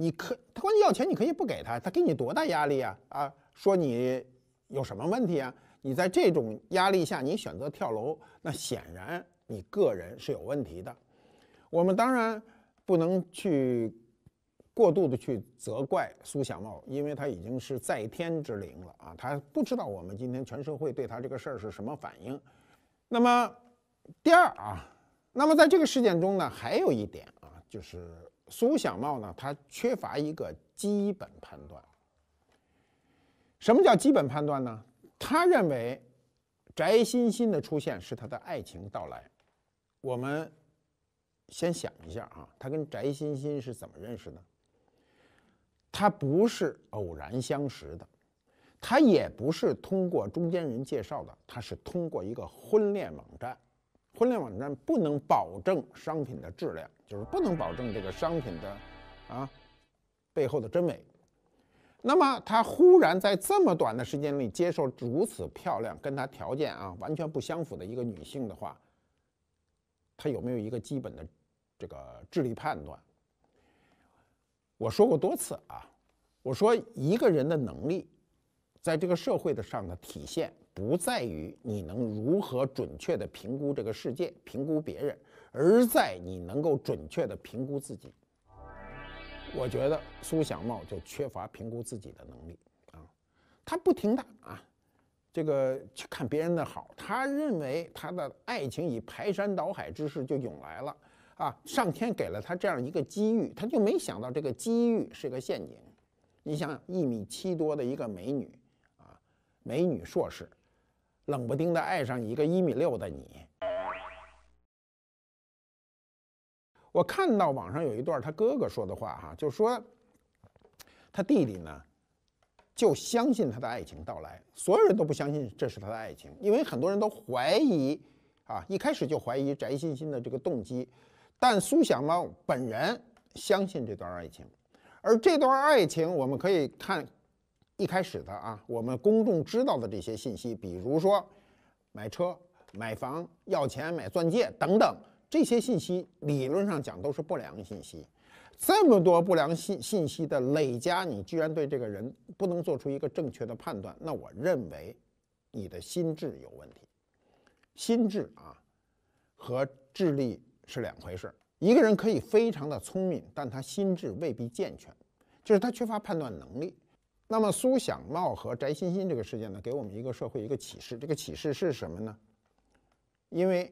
你可他关键要钱，你可以不给他，他给你多大压力啊？啊，说你有什么问题啊？你在这种压力下，你选择跳楼，那显然你个人是有问题的。我们当然不能去过度的去责怪苏小茂，因为他已经是在天之灵了啊，他不知道我们今天全社会对他这个事儿是什么反应。那么第二啊，那么在这个事件中呢，还有一点啊，就是。苏小茂呢？他缺乏一个基本判断。什么叫基本判断呢？他认为，翟欣欣的出现是他的爱情到来。我们先想一下啊，他跟翟欣欣是怎么认识的？他不是偶然相识的，他也不是通过中间人介绍的，他是通过一个婚恋网站。婚恋网站不能保证商品的质量。就是不能保证这个商品的，啊，背后的真伪。那么他忽然在这么短的时间里接受如此漂亮、跟他条件啊完全不相符的一个女性的话，他有没有一个基本的这个智力判断？我说过多次啊，我说一个人的能力，在这个社会的上的体现，不在于你能如何准确的评估这个世界、评估别人。而在你能够准确地评估自己，我觉得苏小茂就缺乏评估自己的能力啊。他不停地啊，这个去看别人的好，他认为他的爱情以排山倒海之势就涌来了啊。上天给了他这样一个机遇，他就没想到这个机遇是个陷阱。你想，一米七多的一个美女啊，美女硕士，冷不丁的爱上一个一米六的你。我看到网上有一段他哥哥说的话，哈，就说，他弟弟呢，就相信他的爱情到来，所有人都不相信这是他的爱情，因为很多人都怀疑，啊，一开始就怀疑翟欣欣的这个动机，但苏小猫本人相信这段爱情，而这段爱情我们可以看一开始的啊，我们公众知道的这些信息，比如说买车、买房、要钱买钻戒等等。这些信息理论上讲都是不良信息，这么多不良信信息的累加，你居然对这个人不能做出一个正确的判断，那我认为，你的心智有问题。心智啊，和智力是两回事。一个人可以非常的聪明，但他心智未必健全，就是他缺乏判断能力。那么苏享茂和翟欣欣这个事件呢，给我们一个社会一个启示。这个启示是什么呢？因为。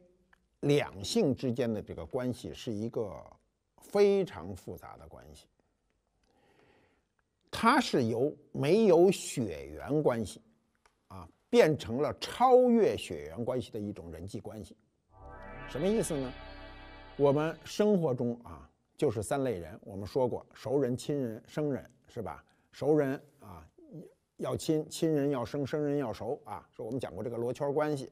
两性之间的这个关系是一个非常复杂的关系，它是由没有血缘关系啊变成了超越血缘关系的一种人际关系，什么意思呢？我们生活中啊就是三类人，我们说过熟人、亲人、生人，是吧？熟人啊要亲，亲人要生，生人要熟啊。说我们讲过这个罗圈关系。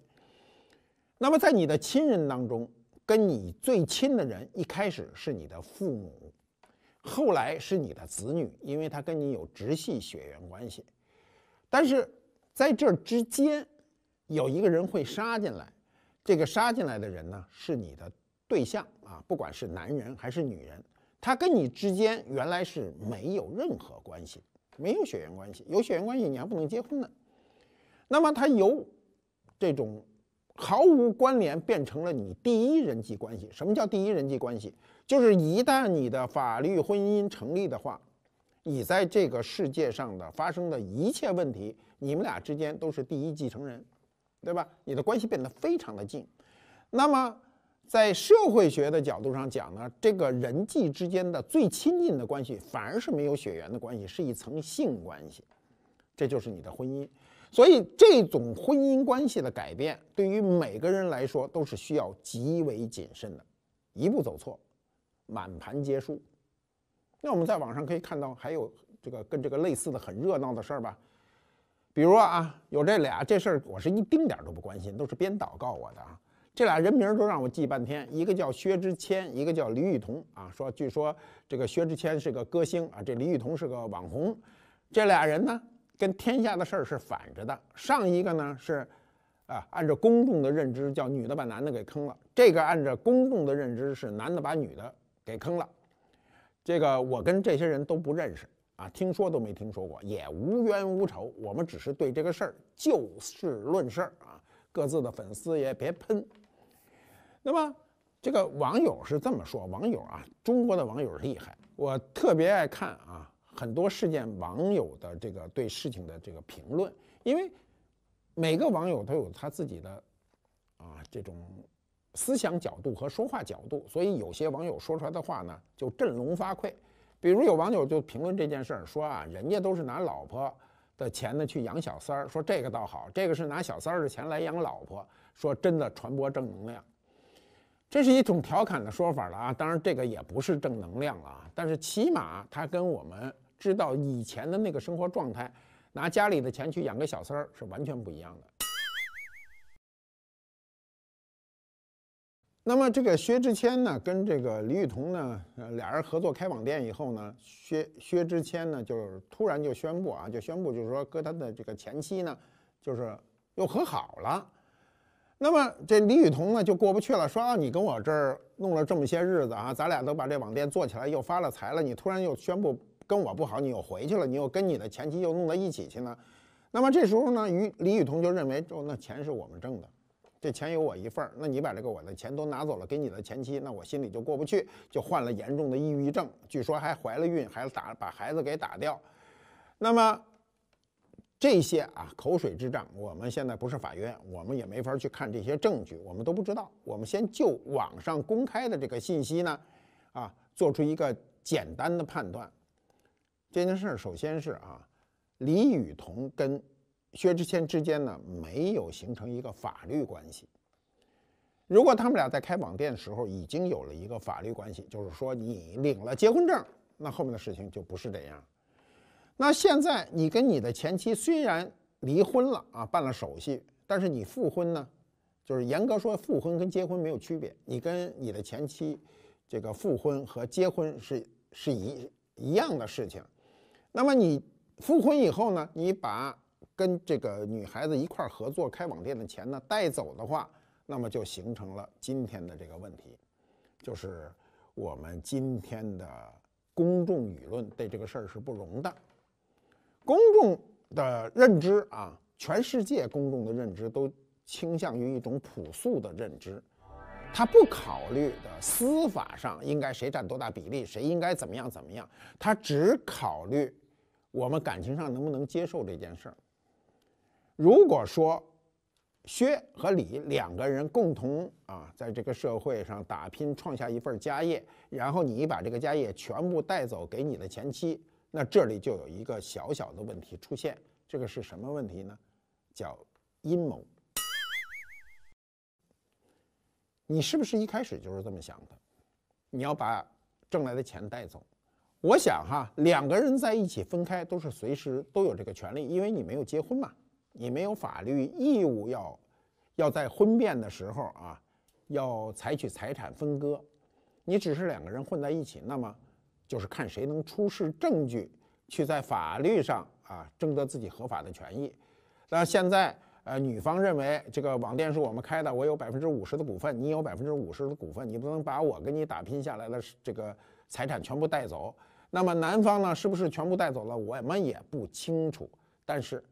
那么，在你的亲人当中，跟你最亲的人一开始是你的父母，后来是你的子女，因为他跟你有直系血缘关系。但是在这之间，有一个人会杀进来，这个杀进来的人呢，是你的对象啊，不管是男人还是女人，他跟你之间原来是没有任何关系，没有血缘关系，有血缘关系你还不能结婚呢。那么他有这种。毫无关联变成了你第一人际关系。什么叫第一人际关系？就是一旦你的法律婚姻成立的话，你在这个世界上的发生的一切问题，你们俩之间都是第一继承人，对吧？你的关系变得非常的近。那么，在社会学的角度上讲呢，这个人际之间的最亲近的关系，反而是没有血缘的关系，是一层性关系。这就是你的婚姻。所以，这种婚姻关系的改变，对于每个人来说都是需要极为谨慎的，一步走错，满盘皆输。那我们在网上可以看到，还有这个跟这个类似的很热闹的事儿吧？比如啊，有这俩这事儿，我是一丁点儿都不关心，都是编导告我的啊。这俩人名儿都让我记半天，一个叫薛之谦，一个叫李雨桐啊。说据说这个薛之谦是个歌星啊，这李雨桐是个网红，这俩人呢？跟天下的事儿是反着的。上一个呢是，啊，按照公众的认知叫女的把男的给坑了。这个按照公众的认知是男的把女的给坑了。这个我跟这些人都不认识啊，听说都没听说过，也无冤无仇。我们只是对这个事儿就事论事儿啊，各自的粉丝也别喷。那么这个网友是这么说，网友啊，中国的网友厉害，我特别爱看啊。很多事件网友的这个对事情的这个评论，因为每个网友都有他自己的啊这种思想角度和说话角度，所以有些网友说出来的话呢就振聋发聩。比如有网友就评论这件事儿说啊，人家都是拿老婆的钱呢去养小三儿，说这个倒好，这个是拿小三儿的钱来养老婆，说真的传播正能量。这是一种调侃的说法了啊，当然这个也不是正能量了啊，但是起码他跟我们。知道以前的那个生活状态，拿家里的钱去养个小三儿是完全不一样的。那么这个薛之谦呢，跟这个李雨桐呢，俩人合作开网店以后呢，薛薛之谦呢就突然就宣布啊，就宣布就是说跟他的这个前妻呢，就是又和好了。那么这李雨桐呢就过不去了，说你跟我这儿弄了这么些日子啊，咱俩都把这网店做起来，又发了财了，你突然又宣布。跟我不好，你又回去了，你又跟你的前妻又弄到一起去呢？那么这时候呢，于李雨桐就认为，就那钱是我们挣的，这钱有我一份儿。那你把这个我的钱都拿走了，给你的前妻，那我心里就过不去，就患了严重的抑郁症，据说还怀了孕，还打把孩子给打掉。那么这些啊口水之战，我们现在不是法院，我们也没法去看这些证据，我们都不知道。我们先就网上公开的这个信息呢，啊，做出一个简单的判断。这件事首先是啊，李雨桐跟薛之谦之间呢没有形成一个法律关系。如果他们俩在开网店的时候已经有了一个法律关系，就是说你领了结婚证，那后面的事情就不是这样。那现在你跟你的前妻虽然离婚了啊，办了手续，但是你复婚呢，就是严格说复婚跟结婚没有区别。你跟你的前妻这个复婚和结婚是是一一样的事情。那么你复婚以后呢？你把跟这个女孩子一块儿合作开网店的钱呢带走的话，那么就形成了今天的这个问题，就是我们今天的公众舆论对这个事儿是不容的。公众的认知啊，全世界公众的认知都倾向于一种朴素的认知，他不考虑的司法上应该谁占多大比例，谁应该怎么样怎么样，他只考虑。我们感情上能不能接受这件事儿？如果说薛和李两个人共同啊，在这个社会上打拼，创下一份家业，然后你把这个家业全部带走给你的前妻，那这里就有一个小小的问题出现。这个是什么问题呢？叫阴谋。你是不是一开始就是这么想的？你要把挣来的钱带走？我想哈，两个人在一起分开都是随时都有这个权利，因为你没有结婚嘛，你没有法律义务要，要在婚变的时候啊，要采取财产分割。你只是两个人混在一起，那么就是看谁能出示证据去在法律上啊，争得自己合法的权益。那现在呃，女方认为这个网店是我们开的，我有百分之五十的股份，你有百分之五十的股份，你不能把我跟你打拼下来的这个财产全部带走。那么男方呢，是不是全部带走了？我们也不清楚。但是，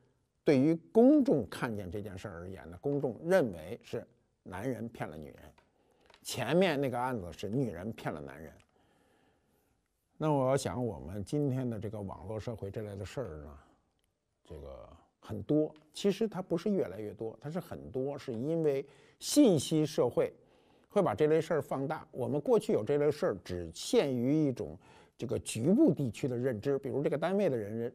对于公众看见这件事而言呢，公众认为是男人骗了女人。前面那个案子是女人骗了男人。那我想，我们今天的这个网络社会这类的事儿呢，这个很多。其实它不是越来越多，它是很多，是因为信息社会会把这类事儿放大。我们过去有这类事儿，只限于一种。这个局部地区的认知，比如这个单位的人人，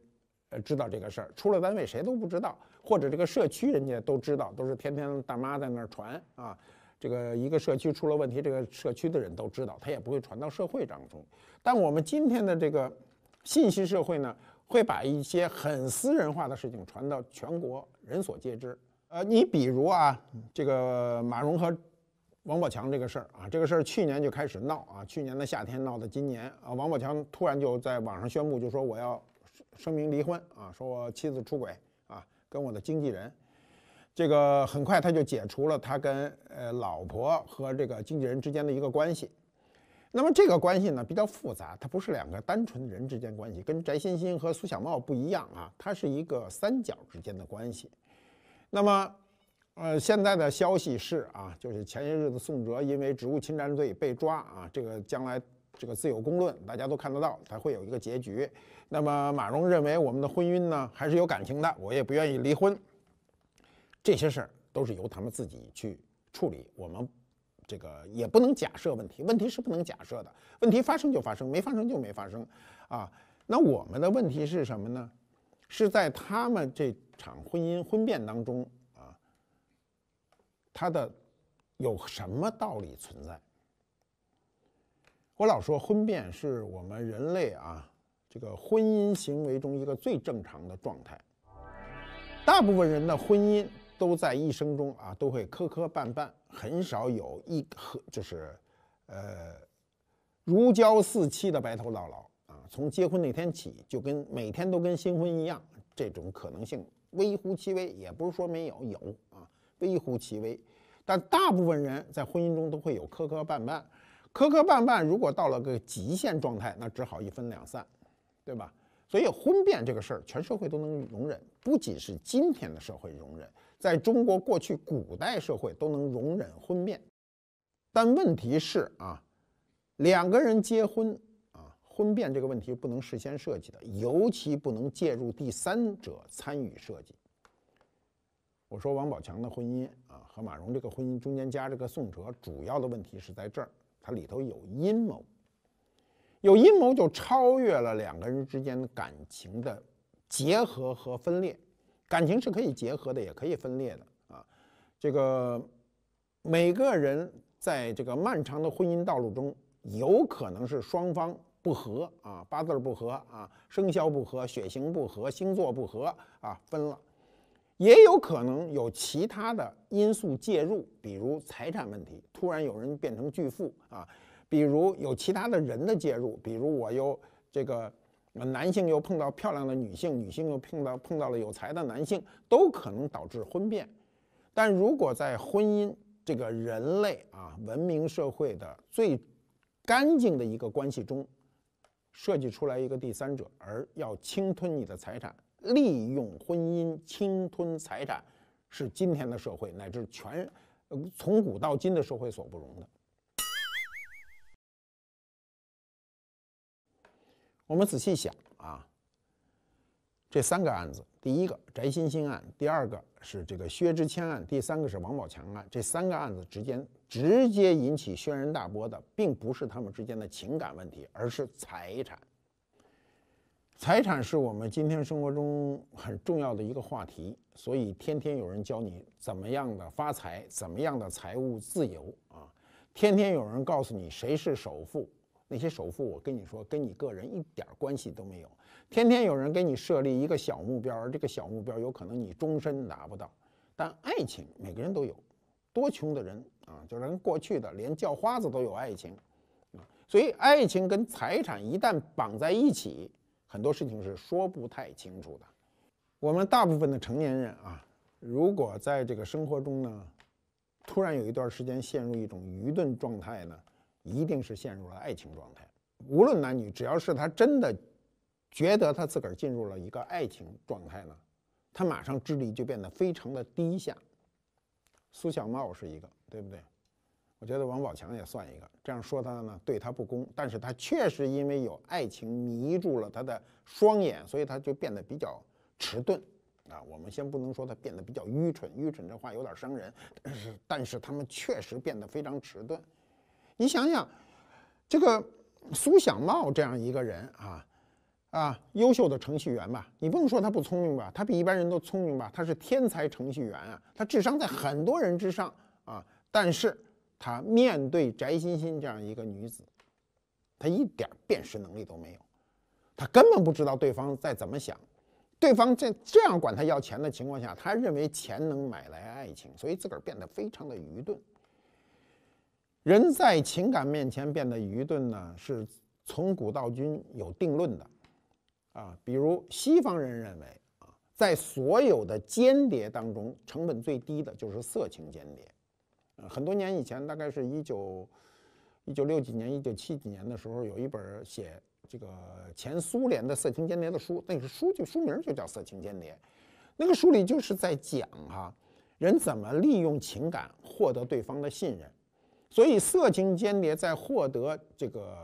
呃，知道这个事儿，出了单位谁都不知道；或者这个社区人家都知道，都是天天大妈在那儿传啊。这个一个社区出了问题，这个社区的人都知道，他也不会传到社会当中。但我们今天的这个信息社会呢，会把一些很私人化的事情传到全国，人所皆知。呃，你比如啊，这个马蓉和。王宝强这个事儿啊，这个事儿去年就开始闹啊，去年的夏天闹到今年啊。王宝强突然就在网上宣布，就说我要声明离婚啊，说我妻子出轨啊，跟我的经纪人。这个很快他就解除了他跟呃老婆和这个经纪人之间的一个关系。那么这个关系呢比较复杂，它不是两个单纯的人之间关系，跟翟欣欣和苏小茂不一样啊，它是一个三角之间的关系。那么呃，现在的消息是啊，就是前些日子宋哲因为职务侵占罪被抓啊，这个将来这个自有公论，大家都看得到，才会有一个结局。那么马蓉认为我们的婚姻呢还是有感情的，我也不愿意离婚。这些事儿都是由他们自己去处理，我们这个也不能假设问题，问题是不能假设的，问题发生就发生，没发生就没发生。啊，那我们的问题是什么呢？是在他们这场婚姻婚变当中。它的有什么道理存在？我老说婚变是我们人类啊，这个婚姻行为中一个最正常的状态。大部分人的婚姻都在一生中啊都会磕磕绊绊，很少有一和就是，呃，如胶似漆的白头到老啊。从结婚那天起，就跟每天都跟新婚一样，这种可能性微乎其微。也不是说没有，有。微乎其微，但大部分人在婚姻中都会有磕磕绊绊，磕磕绊绊如果到了个极限状态，那只好一分两散，对吧？所以婚变这个事儿，全社会都能容忍，不仅是今天的社会容忍，在中国过去古代社会都能容忍婚变。但问题是啊，两个人结婚啊，婚变这个问题不能事先设计的，尤其不能介入第三者参与设计。我说王宝强的婚姻啊，和马蓉这个婚姻中间加这个宋喆，主要的问题是在这儿，它里头有阴谋，有阴谋就超越了两个人之间的感情的结合和分裂，感情是可以结合的，也可以分裂的啊。这个每个人在这个漫长的婚姻道路中，有可能是双方不和啊，八字不和啊，生肖不和，血型不和，星座不和啊，分了。也有可能有其他的因素介入，比如财产问题，突然有人变成巨富啊；比如有其他的人的介入，比如我又这个男性又碰到漂亮的女性，女性又碰到碰到了有才的男性，都可能导致婚变。但如果在婚姻这个人类啊文明社会的最干净的一个关系中，设计出来一个第三者，而要侵吞你的财产。利用婚姻侵吞财产，是今天的社会乃至全，从古到今的社会所不容的。我们仔细想啊，这三个案子，第一个翟欣欣案，第二个是这个薛之谦案，第三个是王宝强案。这三个案子之间直接引起轩然大波的，并不是他们之间的情感问题，而是财产。财产是我们今天生活中很重要的一个话题，所以天天有人教你怎么样的发财，怎么样的财务自由啊！天天有人告诉你谁是首富，那些首富我跟你说跟你个人一点关系都没有。天天有人给你设立一个小目标，而这个小目标有可能你终身拿不到。但爱情每个人都有，多穷的人啊，就连过去的连叫花子都有爱情啊！所以爱情跟财产一旦绑在一起。很多事情是说不太清楚的。我们大部分的成年人啊，如果在这个生活中呢，突然有一段时间陷入一种愚钝状态呢，一定是陷入了爱情状态。无论男女，只要是他真的觉得他自个儿进入了一个爱情状态呢，他马上智力就变得非常的低下。苏小茂是一个，对不对？我觉得王宝强也算一个。这样说他呢，对他不公，但是他确实因为有爱情迷住了他的双眼，所以他就变得比较迟钝啊。我们先不能说他变得比较愚蠢，愚蠢这话有点伤人。但是，但是他们确实变得非常迟钝。你想想，这个苏小茂这样一个人啊，啊，优秀的程序员吧，你不能说他不聪明吧，他比一般人都聪明吧，他是天才程序员啊，他智商在很多人之上啊，但是。他面对翟欣欣这样一个女子，他一点辨识能力都没有，他根本不知道对方在怎么想，对方在这样管他要钱的情况下，他认为钱能买来爱情，所以自个儿变得非常的愚钝。人在情感面前变得愚钝呢，是从古到今有定论的，啊，比如西方人认为啊，在所有的间谍当中，成本最低的就是色情间谍。很多年以前，大概是一九一九六几年、一九七几年的时候，有一本写这个前苏联的色情间谍的书，那个书就书名就叫《色情间谍》。那个书里就是在讲哈人怎么利用情感获得对方的信任，所以色情间谍在获得这个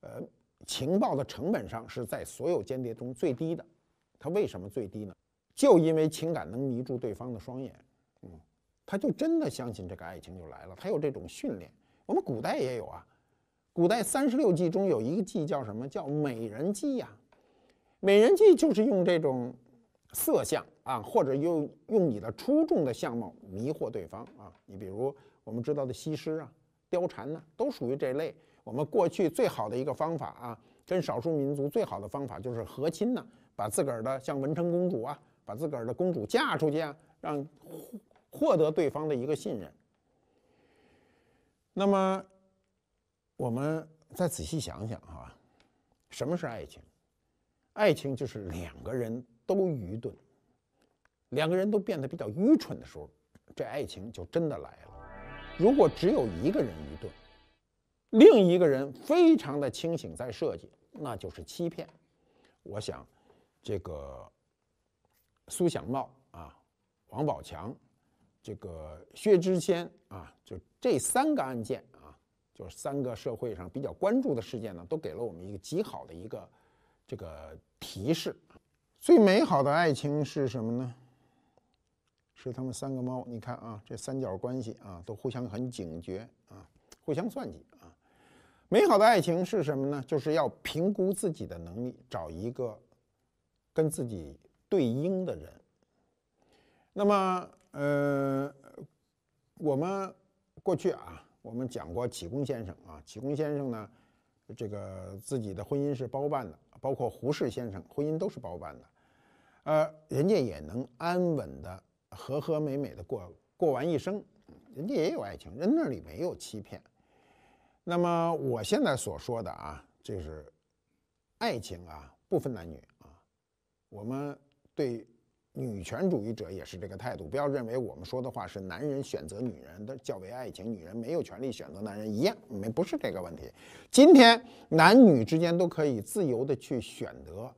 呃情报的成本上是在所有间谍中最低的。他为什么最低呢？就因为情感能迷住对方的双眼，嗯。他就真的相信这个爱情就来了，他有这种训练。我们古代也有啊，古代三十六计中有一个计叫什么？叫美人计呀。美人计就是用这种色相啊，或者用用你的出众的相貌迷惑对方啊。你比如我们知道的西施啊、貂蝉呢，都属于这类。我们过去最好的一个方法啊，跟少数民族最好的方法就是和亲呐，把自个儿的像文成公主啊，把自个儿的公主嫁出去啊，让。获得对方的一个信任，那么我们再仔细想想哈，什么是爱情？爱情就是两个人都愚钝，两个人都变得比较愚蠢的时候，这爱情就真的来了。如果只有一个人愚钝，另一个人非常的清醒在设计，那就是欺骗。我想这个苏小茂啊，王宝强。这个薛之谦啊，就这三个案件啊，就是三个社会上比较关注的事件呢，都给了我们一个极好的一个这个提示。最美好的爱情是什么呢？是他们三个猫，你看啊，这三角关系啊，都互相很警觉啊，互相算计啊。美好的爱情是什么呢？就是要评估自己的能力，找一个跟自己对应的人。那么。呃，我们过去啊，我们讲过启功先生啊，启功先生呢，这个自己的婚姻是包办的，包括胡适先生婚姻都是包办的，呃，人家也能安稳的和和美美的过过完一生，人家也有爱情，人那里没有欺骗。那么我现在所说的啊，就是爱情啊，不分男女啊，我们对。女权主义者也是这个态度，不要认为我们说的话是男人选择女人的较为爱情，女人没有权利选择男人，一样没不是这个问题。今天男女之间都可以自由的去选择，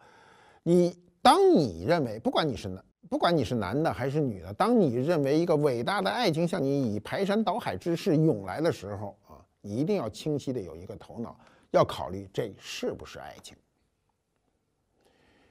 你当你认为不管你是男不管你是男的还是女的，当你认为一个伟大的爱情向你以排山倒海之势涌来的时候啊，你一定要清晰的有一个头脑，要考虑这是不是爱情。